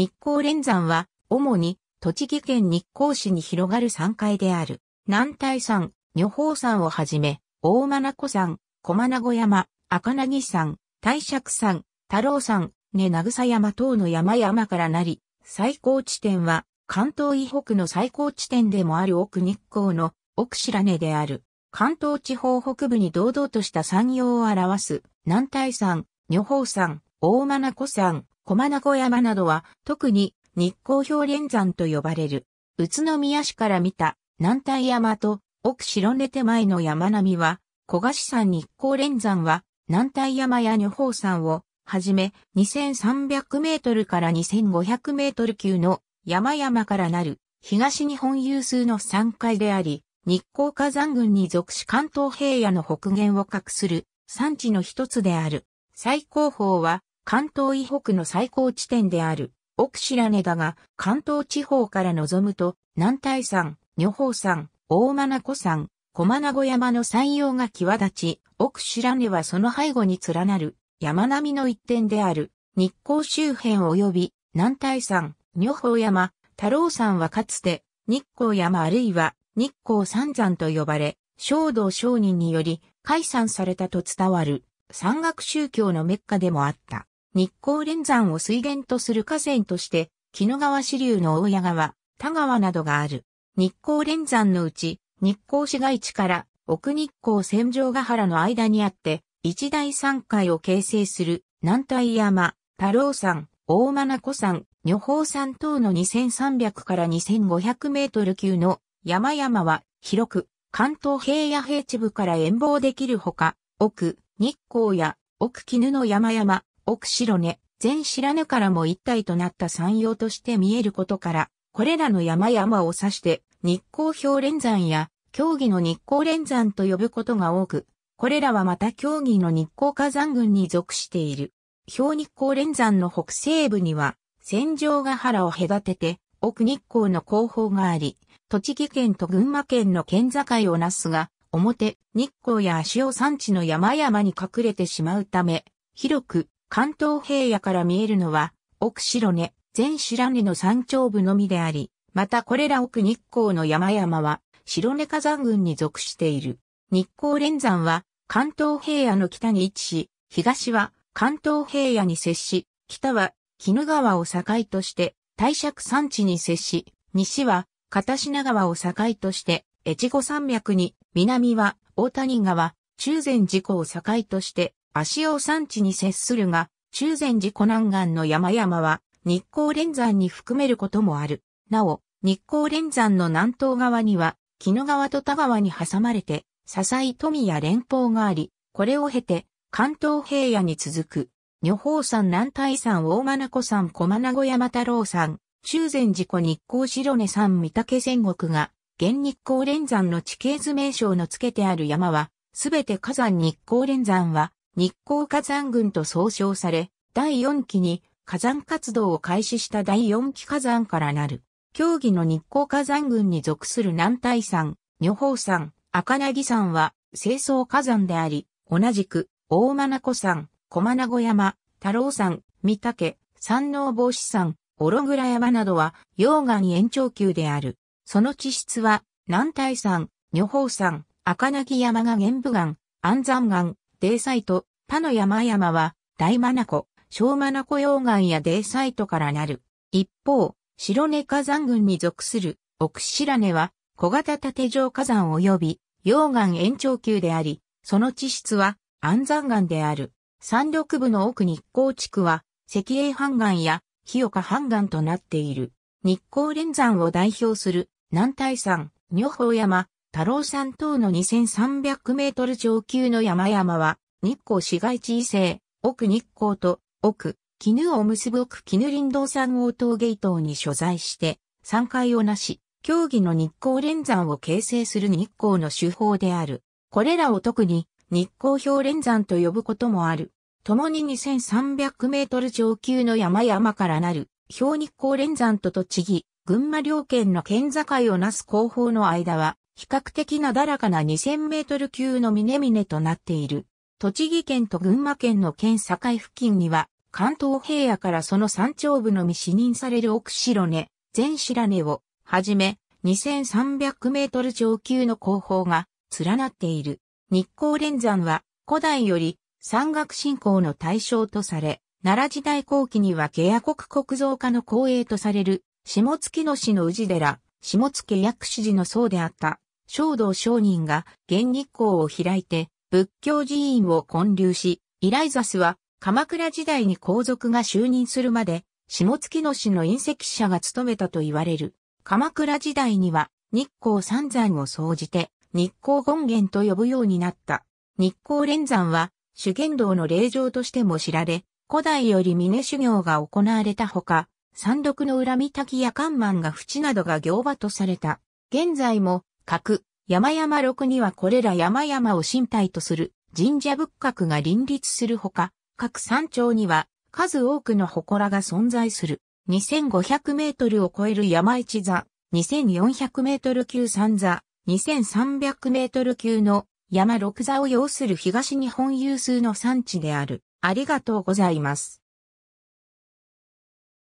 日光連山は、主に、栃木県日光市に広がる山階である。南大山、女峰山をはじめ、大真子山、小真子山、赤な木、山、大釈山、太郎山、根名草山等の山々からなり、最高地点は、関東以北の最高地点でもある奥日光の奥白根である。関東地方北部に堂々とした山陽を表す、南大山、女峰山、大真子山、駒名小山などは特に日光氷連山と呼ばれる。宇都宮市から見た南丹山と奥白根手前の山並みは、小菓子山日光連山は南丹山や女宝山をはじめ2300メートルから2500メートル級の山々からなる東日本有数の山海であり、日光火山群に属し関東平野の北限を隠する山地の一つである。最高峰は関東以北の最高地点である奥白根だが、関東地方から望むと、南大山、女峰山、大真子山、小真子山の山陽が際立ち、奥白根はその背後に連なる山並みの一点である日光周辺及び南大山、女峰山、太郎山はかつて日光山あるいは日光三山と呼ばれ、小道商人により解散されたと伝わる山岳宗教のメッカでもあった。日光連山を水源とする河川として、木野川支流の大谷川、田川などがある。日光連山のうち、日光市街地から奥日光戦場ヶ原の間にあって、一大山海を形成する南大山、太郎山、大間名子山、女峰山等の2300から2500メートル級の山々は広く関東平野平地部から遠望できるほか、奥、日光や奥絹の山々、奥白根、全白根からも一体となった山陽として見えることから、これらの山々を指して日光氷連山や競技の日光連山と呼ぶことが多く、これらはまた競技の日光火山群に属している。氷日光連山の北西部には、戦場ヶ原を隔てて、奥日光の後方があり、栃木県と群馬県の県境をなすが、表、日光や足尾山地の山々に隠れてしまうため、広く関東平野から見えるのは、奥白根、全白根の山頂部のみであり、またこれら奥日光の山々は、白根火山群に属している。日光連山は、関東平野の北に位置し、東は関東平野に接し、北は鬼怒川を境として、大尺山地に接し、西は片品川を境として、越後山脈に、南は大谷川、中禅寺湖を境として、足尾山地に接するが、中禅寺湖南岸の山々は日光連山に含めることもある。なお、日光連山の南東側には、木野川と田川に挟まれて、笹井富や連峰があり、これを経て、関東平野に続く、女峰山南大山大真子山小真子山太郎山、中禅寺湖日光白根山三竹仙国が、現日光連山の地形図名称の付けてある山は、すべて火山日光連山は、日光火山群と総称され、第4期に火山活動を開始した第4期火山からなる。競技の日光火山群に属する南大山、女峰山、赤薙山は清掃火山であり、同じく大真名子山、小真名子山、太郎山、三岳、山王帽子山、オログラ山などは溶岩延長級である。その地質は南大山、女峰山、赤薙山が玄武岩、安山岩、泥サイト、他の山々は、大マナコ、小マナコ溶岩やデーサイトからなる。一方、白根火山群に属する、奥白根は、小型縦状火山及び、溶岩延長級であり、その地質は、安山岩である。山緑部の奥日光地区は、石英半岩や、日岡半岩となっている。日光連山を代表する、南大山、女宝山、太郎山等の2300メートル上級の山々は、日光市街地異性、奥日光と奥、絹を結ぶ奥絹林道山王ゲ伊東に所在して、山階をなし、競技の日光連山を形成する日光の手法である。これらを特に日光氷連山と呼ぶこともある。共に2300メートル上級の山々からなる、氷日光連山と栃木、群馬両県の県境をなす後方の間は、比較的なだらかな2000メートル級の峰々となっている。栃木県と群馬県の県境付近には、関東平野からその山頂部のみ視認される奥白根、全白根を、はじめ、2300メートル上級の高峰が連なっている。日光連山は古代より山岳信仰の対象とされ、奈良時代後期には下野国国造化の後裔とされる、下月野市の宇治寺、下月薬師寺の僧であった、正道商人が現日光を開いて、仏教寺院を建立し、イライザスは鎌倉時代に皇族が就任するまで、下月氏の隕石者が務めたと言われる。鎌倉時代には日光三山を総じて日光権現と呼ぶようになった。日光連山は修験道の霊場としても知られ、古代より峰修行が行われたほか、山麓の恨み滝や関満が淵などが行場とされた。現在も、各山々六にはこれら山々を身体とする神社仏閣が林立するほか、各山頂には数多くの祠が存在する。2500メートルを超える山一座、2400メートル級三座、2300メートル級の山六座を要する東日本有数の産地である。ありがとうございます。